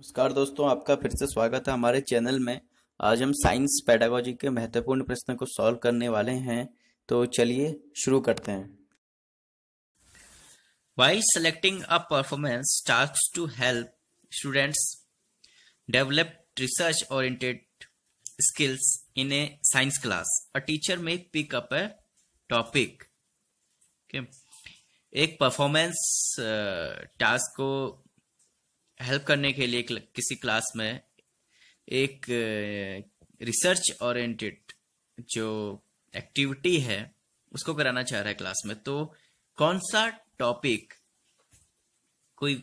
नमस्कार दोस्तों आपका फिर से स्वागत है हमारे चैनल में आज हम साइंस पैडागोजी के महत्वपूर्ण प्रश्न को सॉल्व करने वाले हैं तो चलिए शुरू करते हैं by selecting a performance start to help students develop research oriented skills in a science class a teacher में पिक अप टॉपिक एक परफॉर्मेंस टास्क uh, को हेल्प करने के लिए किसी क्लास में एक रिसर्च ओरिएंटेड जो एक्टिविटी है उसको कराना चाह रहा है क्लास में तो कौन सा टॉपिक कोई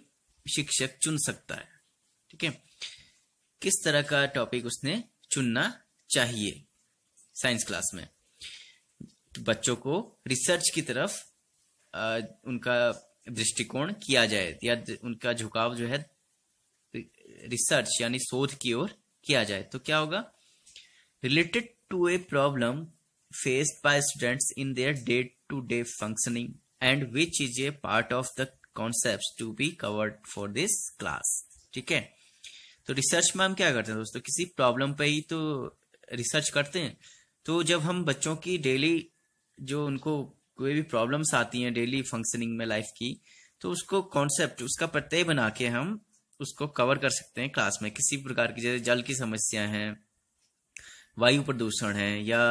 शिक्षक चुन सकता है ठीक है किस तरह का टॉपिक उसने चुनना चाहिए साइंस क्लास में बच्चों को रिसर्च की तरफ आ, उनका दृष्टिकोण किया जाए या उनका झुकाव जो है रिसर्च यानी शोध की ओर किया जाए तो क्या होगा related to a problem faced by students in their day to day functioning and which is a part of the concept to be covered for this class ठीक है तो रिसर्च में हम क्या करते हैं दोस्तों किसी प्रॉब्लम पे ही तो रिसर्च करते हैं तो जब हम बच्चों की डेली जो उनको कोई भी प्रॉब्लम्स आती हैं डेली फंक्शनिंग में लाइफ की तो उसको कॉन्सेप्ट उसका प्रत्यय बना के हम उसको कवर कर सकते हैं क्लास में किसी भी प्रकार की जैसे जल की समस्या है वायु प्रदूषण है या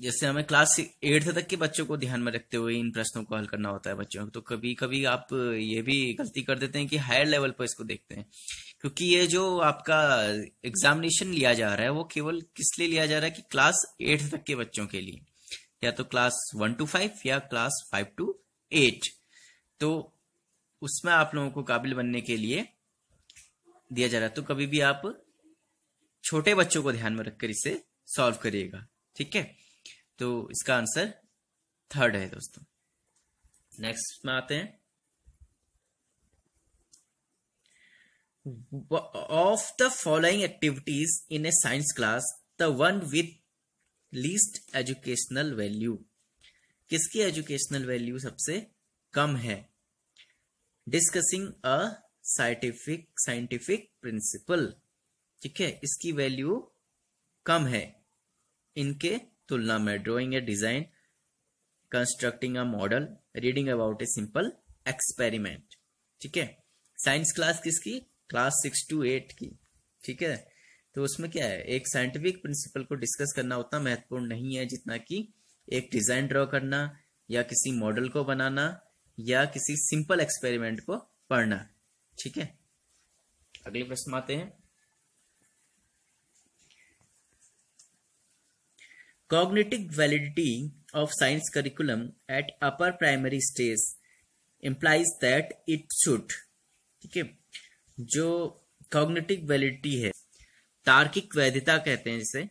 जैसे हमें क्लास एट्थ तक के बच्चों को ध्यान में रखते हुए इन प्रश्नों को हल करना होता है बच्चों को तो कभी कभी आप ये भी गलती कर देते हैं कि हायर लेवल पर इसको देखते हैं क्योंकि ये जो आपका एग्जामिनेशन लिया जा रहा है वो केवल किस लिए लिया जा रहा है कि क्लास एट्थ तक के बच्चों के लिए या तो क्लास वन टू फाइव या क्लास फाइव टू एट तो उसमें आप लोगों को काबिल बनने के लिए दिया जा रहा है तो कभी भी आप छोटे बच्चों को ध्यान में रखकर इसे सॉल्व करिएगा ठीक है तो इसका आंसर थर्ड है दोस्तों नेक्स्ट में आते हैं of the following activities in a science class the one with least educational value किसकी एजुकेशनल वैल्यू सबसे कम है discussing a scientific scientific principle ठीक है इसकी वैल्यू कम है इनके तुलना में drawing a design constructing a model reading about a simple experiment ठीक है साइंस क्लास किसकी क्लास सिक्स टू एट की ठीक है तो उसमें क्या है एक साइंटिफिक प्रिंसिपल को डिस्कस करना उतना महत्वपूर्ण नहीं है जितना कि एक डिजाइन ड्रॉ करना या किसी मॉडल को बनाना या किसी सिंपल एक्सपेरिमेंट को पढ़ना ठीक है अगले प्रश्न आते हैं cognitive validity of science curriculum at upper primary stage implies that it should ठीक है जो कॉग्निटिव वैलिडिटी है तार्किक वैधता कहते हैं जिसे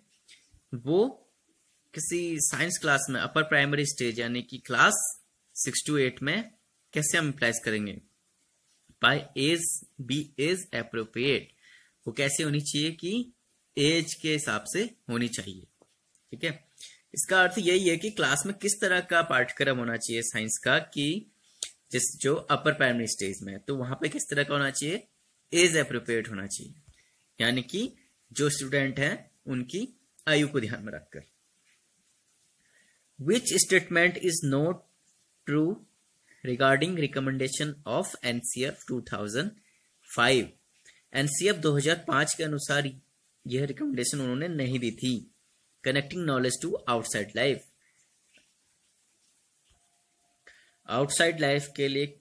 वो किसी साइंस क्लास में अपर प्राइमरी स्टेज यानी कि क्लास सिक्स टू एट में कैसे हम प्लेस करेंगे by age be age appropriate वो कैसे होनी चाहिए कि एज के हिसाब से होनी चाहिए ठीक है इसका अर्थ यही है कि क्लास में किस तरह का पाठ्यक्रम होना चाहिए साइंस का कि जिस जो अपर प्राइमरी स्टेज में है तो वहां पे किस तरह का होना चाहिए एज अप्रोप्रिएट होना चाहिए यानी कि जो स्टूडेंट है उनकी आयु को ध्यान में रखकर which statement is not true regarding recommendation of NCF 2005 NCF 2005 के अनुसार यह रिकमेंडेशन उन्होंने नहीं दी थी connecting knowledge to outside life outside life के लिए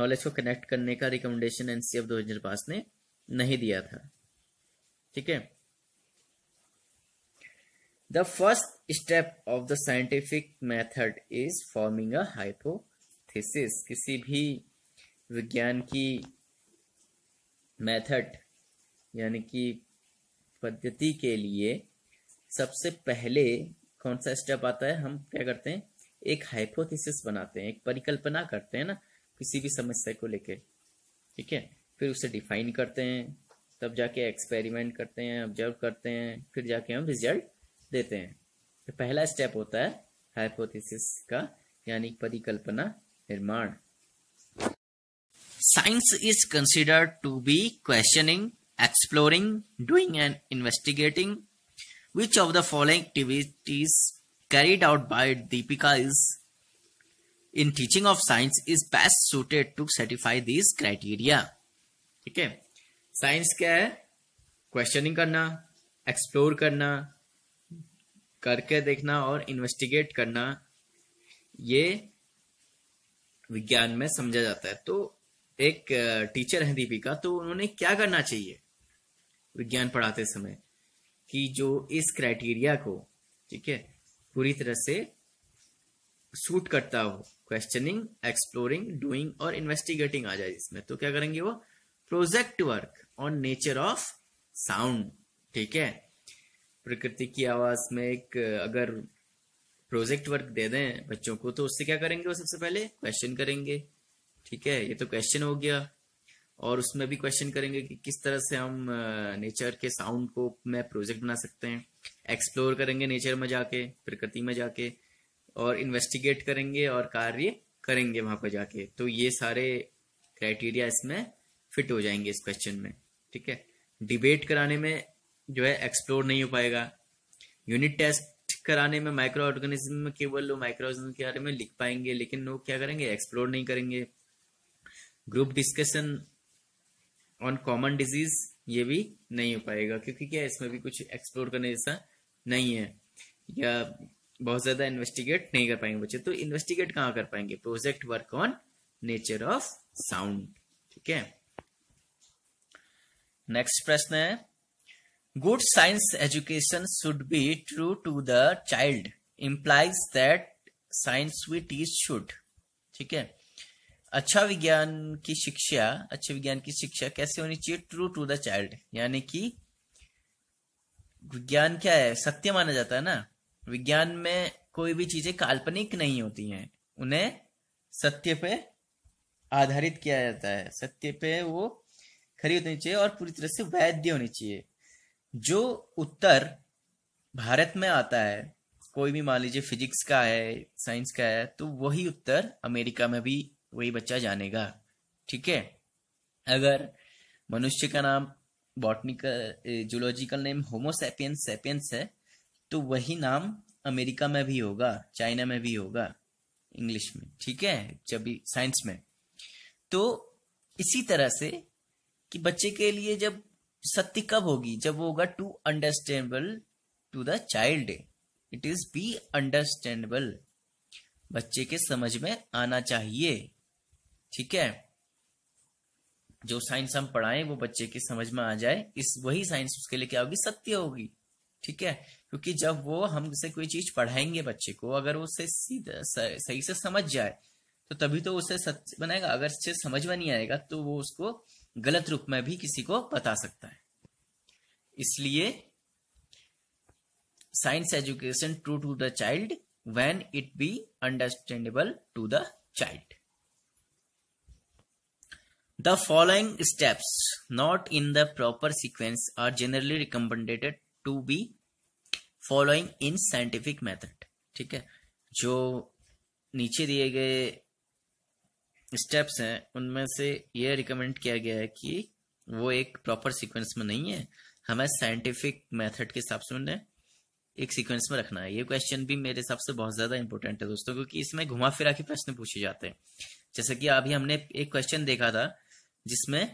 नॉलेज को कनेक्ट करने का रिकमेंडेशन एनसीएफ 2005 ने नहीं दिया था ठीक है the first step of the scientific method is forming a hypothesis किसी भी विज्ञान की मेथड यानी कि पद्धति के लिए सबसे पहले कौन सा स्टेप आता है हम क्या करते हैं एक हाइपोथेसिस बनाते हैं एक परिकल्पना करते हैं ना किसी भी समस्या को लेके ठीक है फिर उसे डिफाइन करते हैं तब जाके एक्सपेरिमेंट करते हैं ऑब्जर्व करते हैं फिर जाके हम रिजल्ट देते हैं तो पहला स्टेप होता है हाइपोथेसिस का यानी परिकल्पना निर्माण science is considered to be questioning exploring doing and investigating which of the following activities carried out by Deepika is in teaching of science is best suited to certify this criteria ठीक है science क्या है questioning करना explore करना करके देखना और investigate करना ये विज्ञान में समझा जाता है तो एक टीचर है दीपिका तो उन्होंने क्या करना चाहिए विज्ञान पढ़ाते समय कि जो इस क्राइटेरिया को ठीक है पूरी तरह से सूट करता हो क्वेश्चनिंग एक्सप्लोरिंग डूइंग और इन्वेस्टिगेटिंग आ जाए इसमें तो क्या करेंगे वो project work on nature of sound ठीक है प्रकृति की आवाज में एक अगर प्रोजेक्ट वर्क दे दें बच्चों को तो उससे क्या करेंगे वो सबसे पहले क्वेश्चन करेंगे ठीक है ये तो क्वेश्चन हो गया और उसमें भी क्वेश्चन करेंगे कि किस तरह से हम नेचर के साउंड को में प्रोजेक्ट बना सकते हैं एक्सप्लोर करेंगे नेचर में जाके प्रकृति में जाके और इन्वेस्टिगेट करेंगे और कार्य करेंगे वहां पर जाके तो ये सारे क्राइटेरिया इसमें फिट हो जाएंगे इस क्वेश्चन में ठीक है डिबेट कराने में जो है एक्सप्लोर नहीं हो पाएगा यूनिट टेस्ट कराने में माइक्रो ऑर्गेनिज्म में केवल वो माइक्रो ऑर्गेनिज्म के बारे में लिख पाएंगे लेकिन वो क्या करेंगे एक्सप्लोर नहीं करेंगे group discussion on common disease ये भी नहीं हो पाएगा क्योंकि क्या इसमें भी कुछ एक्सप्लोर करने जैसा नहीं है या बहुत ज्यादा इन्वेस्टिगेट नहीं कर पाएंगे बच्चे तो इन्वेस्टिगेट कहाँ कर पाएंगे project work on nature of sound ठीक है नेक्स्ट प्रश्न है Good science education should be true to the child implies that science we teach should. ठीक है अच्छा विज्ञान की शिक्षा अच्छे विज्ञान की शिक्षा कैसे होनी चाहिए ट्रू टू द चाइल्ड यानी कि विज्ञान क्या है सत्य माना जाता है ना विज्ञान में कोई भी चीजें काल्पनिक नहीं होती हैं उन्हें सत्य पे आधारित किया जाता है सत्य पे वो खरी होनी चाहिए और पूरी तरह से वैध होनी चाहिए जो उत्तर भारत में आता है कोई भी मान लीजिए फिजिक्स का है साइंस का है तो वही उत्तर अमेरिका में भी वही बच्चा जानेगा ठीक है अगर मनुष्य का नाम botanical zoological name homo sapiens sapiens है तो वही नाम अमेरिका में भी होगा चाइना में भी होगा इंग्लिश में ठीक है जब भी साइंस में तो इसी तरह से कि बच्चे के लिए जब सत्य कब होगी जब वो होगा to understandable to the child it is be understandable बच्चे के समझ में आना चाहिए ठीक है जो साइंस हम पढ़ाए वो बच्चे के समझ में आ जाए इस वही साइंस उसके लिए क्या होगी सत्य होगी ठीक है क्योंकि जब वो हम उसे कोई चीज पढ़ाएंगे बच्चे को अगर वो उसे सीधा सही से समझ जाए तो तभी तो उसे सत्य बनाएगा अगर उसे समझ में नहीं आएगा तो वो उसको गलत रूप में भी किसी को बता सकता है इसलिए science education true to the child when it be understandable to the child the following steps not in the proper sequence are generally recommended to be following in scientific method ठीक है जो नीचे दिए गए स्टेप्स हैं उनमें से ये रिकमेंड किया गया है कि वो एक प्रॉपर सीक्वेंस में नहीं है हमें साइंटिफिक मेथड के हिसाब से उन्हें एक सीक्वेंस में रखना है ये क्वेश्चन भी मेरे हिसाब से बहुत ज्यादा इंपॉर्टेंट है दोस्तों क्योंकि इसमें घुमा फिरा के प्रश्न पूछे जाते हैं जैसे कि अभी हमने एक क्वेश्चन देखा था जिसमें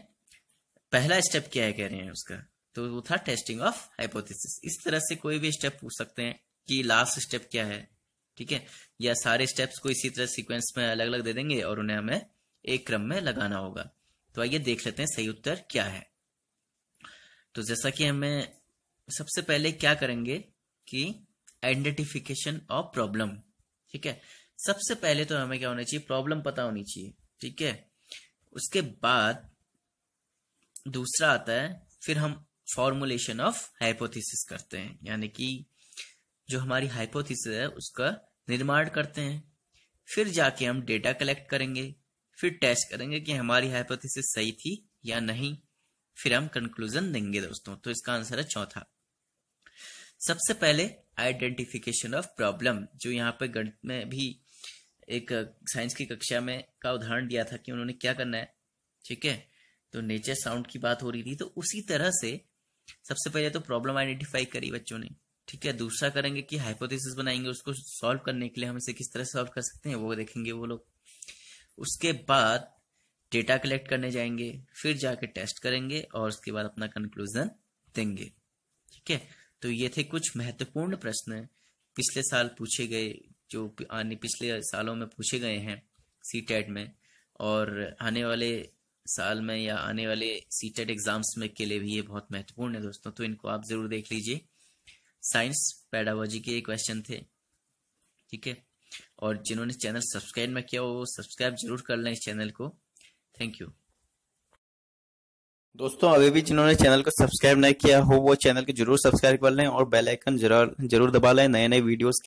पहला स्टेप क्या है कह रहे हैं उसका तो वो था टेस्टिंग ऑफ हाइपोथेसिस इस तरह से कोई भी स्टेप पूछ सकते हैं कि लास्ट स्टेप क्या है ठीक है या सारे स्टेप्स को इसी तरह सीक्वेंस में अलग अलग दे देंगे और उन्हें हमें एक क्रम में लगाना होगा तो आइए देख लेते हैं सही उत्तर क्या है तो जैसा कि हमें सबसे पहले क्या करेंगे कि आइडेंटिफिकेशन ऑफ प्रॉब्लम ठीक है सबसे पहले तो हमें क्या होना चाहिए प्रॉब्लम पता होनी चाहिए ठीक है उसके बाद दूसरा आता है फिर हम फॉर्मुलेशन ऑफ हाइपोथेसिस करते हैं यानी कि जो हमारी हाइपोथेसिस है उसका निर्माण करते हैं फिर जाके हम डेटा कलेक्ट करेंगे फिर टेस्ट करेंगे कि हमारी हाइपोथेसिस सही थी या नहीं फिर हम कंक्लूजन देंगे दोस्तों तो इसका आंसर है चौथा सबसे पहले आइडेंटिफिकेशन ऑफ प्रॉब्लम जो यहाँ पे गणित में भी एक साइंस की कक्षा में का उदाहरण दिया था कि उन्होंने क्या करना है ठीक है तो नेचर साउंड की बात हो रही थी तो उसी तरह से सबसे पहले तो प्रॉब्लम आइडेंटिफाई करी बच्चों ने ठीक है दूसरा करेंगे कि हाइपोथेसिस बनाएंगे उसको सॉल्व करने के लिए हम इसे किस तरह सॉल्व कर सकते हैं वो देखेंगे वो लोग उसके बाद डेटा कलेक्ट करने जाएंगे फिर जाके टेस्ट करेंगे और उसके बाद अपना कंक्लूजन देंगे ठीक है तो ये थे कुछ महत्वपूर्ण प्रश्न पिछले साल पूछे गए जो आने पिछले सालों में पूछे गए हैं सी टेट e में और आने वाले साल में या आने वाले सी टेट एग्जाम्स में के लिए भी ये बहुत महत्वपूर्ण है दोस्तों तो इनको आप जरूर देख लीजिए साइंस पैडावॉजी के क्वेश्चन थे ठीक है और जिन्होंने चैनल सब्सक्राइब ना किया वो सब्सक्राइब जरूर कर लें इस चैनल को थैंक यू दोस्तों अभी भी जिन्होंने चैनल को सब्सक्राइब नहीं किया हो वो चैनल को जरूर सब्सक्राइब कर लें और बेल आइकन जरूर जरूर दबा लें नए नए वीडियोस